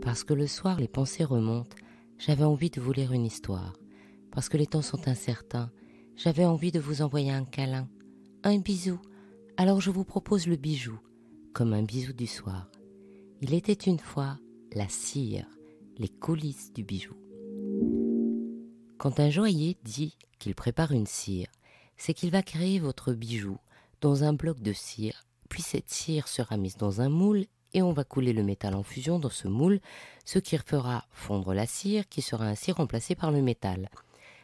Parce que le soir, les pensées remontent, j'avais envie de vous lire une histoire. Parce que les temps sont incertains, j'avais envie de vous envoyer un câlin, un bisou. Alors je vous propose le bijou, comme un bisou du soir. Il était une fois la cire, les coulisses du bijou. Quand un joaillier dit qu'il prépare une cire, c'est qu'il va créer votre bijou dans un bloc de cire puis cette cire sera mise dans un moule et on va couler le métal en fusion dans ce moule, ce qui fera fondre la cire qui sera ainsi remplacée par le métal.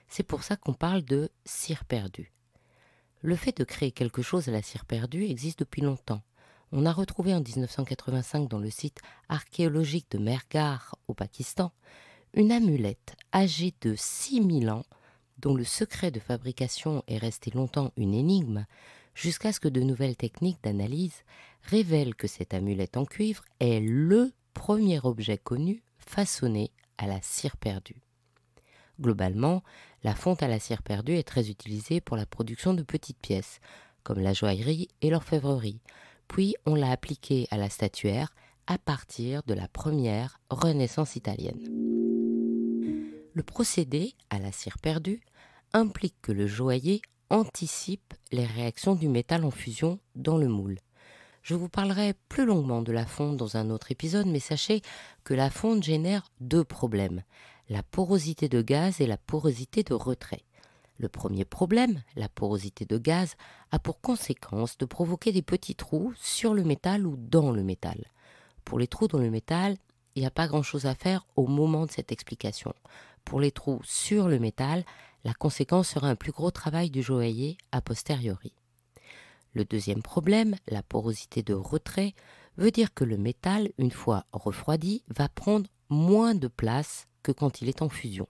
C'est pour ça qu'on parle de cire perdue. Le fait de créer quelque chose à la cire perdue existe depuis longtemps. On a retrouvé en 1985 dans le site archéologique de Mergar au Pakistan une amulette âgée de 6000 ans dont le secret de fabrication est resté longtemps une énigme, jusqu'à ce que de nouvelles techniques d'analyse révèlent que cette amulette en cuivre est LE premier objet connu façonné à la cire perdue. Globalement, la fonte à la cire perdue est très utilisée pour la production de petites pièces, comme la joaillerie et l'orfèvrerie, puis on l'a appliquée à la statuaire à partir de la première Renaissance italienne. Le procédé à la cire perdue implique que le joaillier anticipe les réactions du métal en fusion dans le moule. Je vous parlerai plus longuement de la fonte dans un autre épisode, mais sachez que la fonte génère deux problèmes, la porosité de gaz et la porosité de retrait. Le premier problème, la porosité de gaz, a pour conséquence de provoquer des petits trous sur le métal ou dans le métal. Pour les trous dans le métal, il n'y a pas grand-chose à faire au moment de cette explication. Pour les trous sur le métal, la conséquence sera un plus gros travail du joaillier a posteriori. Le deuxième problème, la porosité de retrait, veut dire que le métal, une fois refroidi, va prendre moins de place que quand il est en fusion.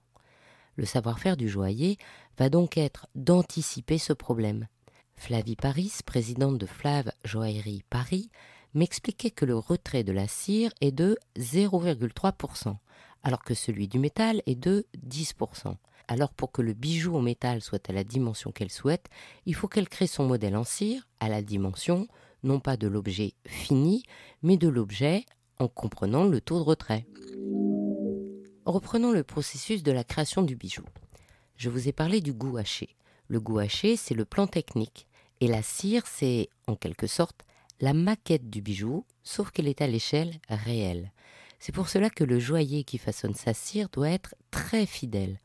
Le savoir-faire du joaillier va donc être d'anticiper ce problème. Flavie Paris, présidente de Flav Joaillerie Paris, m'expliquait que le retrait de la cire est de 0,3%, alors que celui du métal est de 10% alors pour que le bijou en métal soit à la dimension qu'elle souhaite, il faut qu'elle crée son modèle en cire à la dimension non pas de l'objet fini, mais de l'objet en comprenant le taux de retrait. Reprenons le processus de la création du bijou. Je vous ai parlé du goût haché. Le goût haché, c'est le plan technique, et la cire, c'est en quelque sorte la maquette du bijou, sauf qu'elle est à l'échelle réelle. C'est pour cela que le joaillier qui façonne sa cire doit être très fidèle.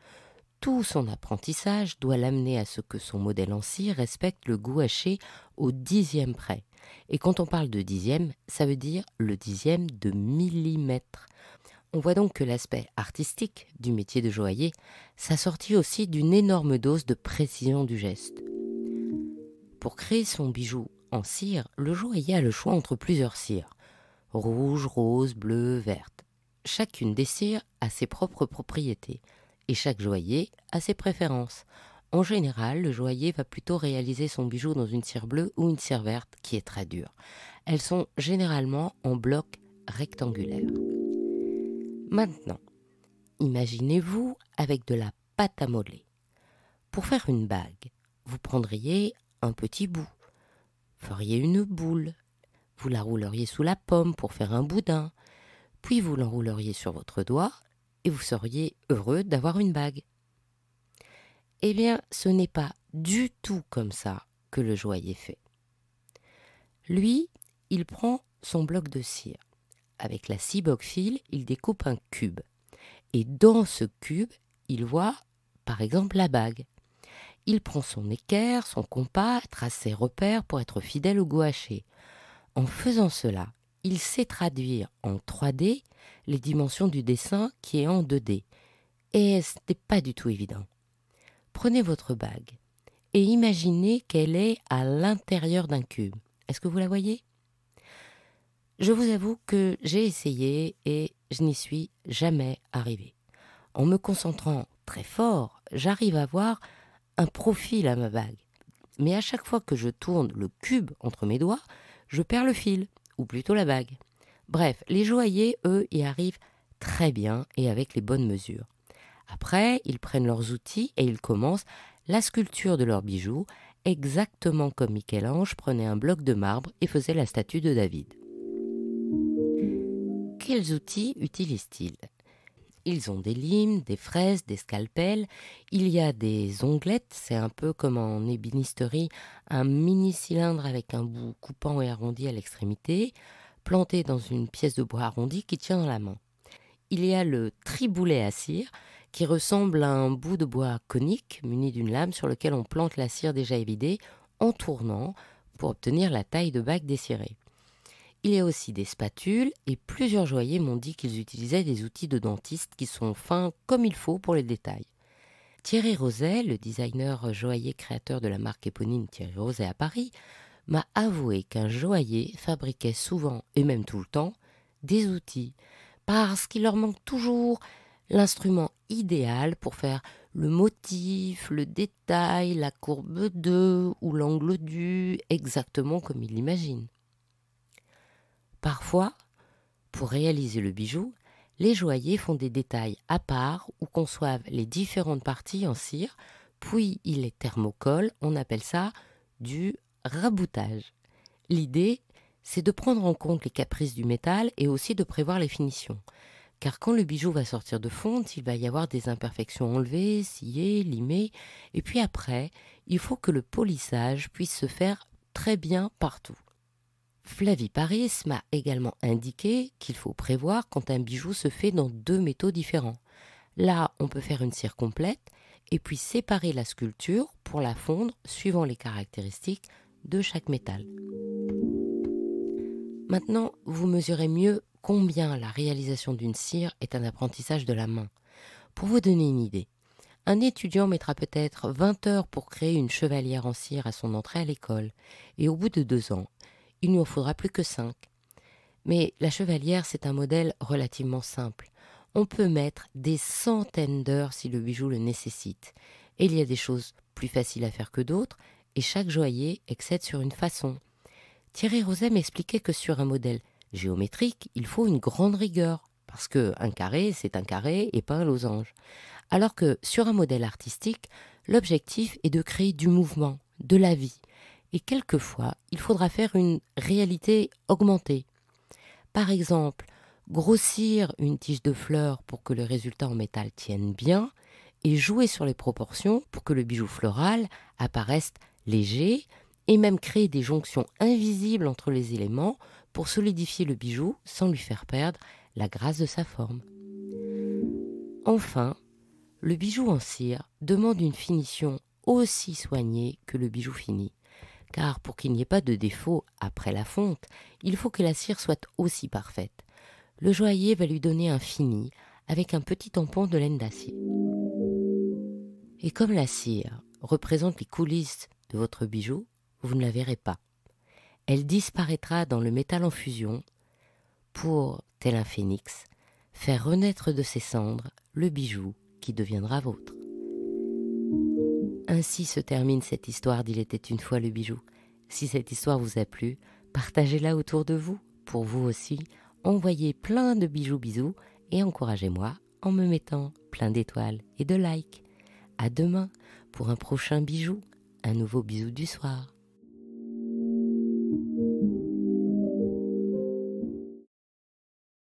Tout son apprentissage doit l'amener à ce que son modèle en cire respecte le goût haché au dixième près. Et quand on parle de dixième, ça veut dire le dixième de millimètre. On voit donc que l'aspect artistique du métier de joaillier s'assortit aussi d'une énorme dose de précision du geste. Pour créer son bijou en cire, le joaillier a le choix entre plusieurs cires rouge, rose, bleu, verte. Chacune des cires a ses propres propriétés et chaque joaillier a ses préférences. En général, le joaillier va plutôt réaliser son bijou dans une cire bleue ou une cire verte qui est très dure. Elles sont généralement en bloc rectangulaire. Maintenant, imaginez-vous avec de la pâte à modeler. Pour faire une bague, vous prendriez un petit bout, feriez une boule, vous la rouleriez sous la pomme pour faire un boudin, puis vous l'enrouleriez sur votre doigt et vous seriez heureux d'avoir une bague. Eh bien, ce n'est pas du tout comme ça que le joaillier fait. Lui, il prend son bloc de cire. Avec la scie fil, il découpe un cube. Et dans ce cube, il voit, par exemple, la bague. Il prend son équerre, son compas, trace ses repères pour être fidèle au gouaché. En faisant cela, il sait traduire en 3D les dimensions du dessin qui est en 2D. Et ce n'est pas du tout évident. Prenez votre bague et imaginez qu'elle est à l'intérieur d'un cube. Est-ce que vous la voyez Je vous avoue que j'ai essayé et je n'y suis jamais arrivé. En me concentrant très fort, j'arrive à voir un profil à ma bague. Mais à chaque fois que je tourne le cube entre mes doigts, je perds le fil ou plutôt la bague. Bref, les joailliers, eux, y arrivent très bien et avec les bonnes mesures. Après, ils prennent leurs outils et ils commencent la sculpture de leurs bijoux, exactement comme Michel-Ange prenait un bloc de marbre et faisait la statue de David. Quels outils utilisent-ils ils ont des limes, des fraises, des scalpels. Il y a des onglettes, c'est un peu comme en ébénisterie, un mini cylindre avec un bout coupant et arrondi à l'extrémité, planté dans une pièce de bois arrondie qui tient dans la main. Il y a le triboulet à cire, qui ressemble à un bout de bois conique muni d'une lame sur lequel on plante la cire déjà évidée en tournant pour obtenir la taille de bague dessirée. Il y a aussi des spatules et plusieurs joailliers m'ont dit qu'ils utilisaient des outils de dentiste qui sont fins comme il faut pour les détails. Thierry Roset, le designer joaillier créateur de la marque éponyme Thierry Roset à Paris, m'a avoué qu'un joaillier fabriquait souvent et même tout le temps des outils parce qu'il leur manque toujours l'instrument idéal pour faire le motif, le détail, la courbe 2 ou l'angle du exactement comme il l'imagine. Parfois, pour réaliser le bijou, les joailliers font des détails à part ou conçoivent les différentes parties en cire, puis ils les thermocollent, on appelle ça du raboutage. L'idée, c'est de prendre en compte les caprices du métal et aussi de prévoir les finitions. Car quand le bijou va sortir de fonte, il va y avoir des imperfections enlevées, sciées, limées, et puis après, il faut que le polissage puisse se faire très bien partout. Flavie Paris m'a également indiqué qu'il faut prévoir quand un bijou se fait dans deux métaux différents. Là, on peut faire une cire complète et puis séparer la sculpture pour la fondre suivant les caractéristiques de chaque métal. Maintenant, vous mesurez mieux combien la réalisation d'une cire est un apprentissage de la main. Pour vous donner une idée, un étudiant mettra peut-être 20 heures pour créer une chevalière en cire à son entrée à l'école, et au bout de deux ans, il n'y en faudra plus que cinq. Mais la chevalière, c'est un modèle relativement simple. On peut mettre des centaines d'heures si le bijou le nécessite. Et il y a des choses plus faciles à faire que d'autres, et chaque joaillier excède sur une façon. Thierry Rosem m'expliquait que sur un modèle géométrique, il faut une grande rigueur, parce que un carré, c'est un carré et pas un losange. Alors que sur un modèle artistique, l'objectif est de créer du mouvement, de la vie. Et quelquefois, il faudra faire une réalité augmentée. Par exemple, grossir une tige de fleurs pour que le résultat en métal tienne bien et jouer sur les proportions pour que le bijou floral apparaisse léger et même créer des jonctions invisibles entre les éléments pour solidifier le bijou sans lui faire perdre la grâce de sa forme. Enfin, le bijou en cire demande une finition aussi soignée que le bijou fini car pour qu'il n'y ait pas de défaut après la fonte, il faut que la cire soit aussi parfaite. Le joaillier va lui donner un fini avec un petit tampon de laine d'acier. Et comme la cire représente les coulisses de votre bijou, vous ne la verrez pas. Elle disparaîtra dans le métal en fusion pour, tel un phénix, faire renaître de ses cendres le bijou qui deviendra vôtre. Ainsi se termine cette histoire d'Il était une fois le bijou. Si cette histoire vous a plu, partagez-la autour de vous. Pour vous aussi, envoyez plein de bijoux bisous et encouragez-moi en me mettant plein d'étoiles et de likes. À demain pour un prochain bijou, un nouveau bisou du soir.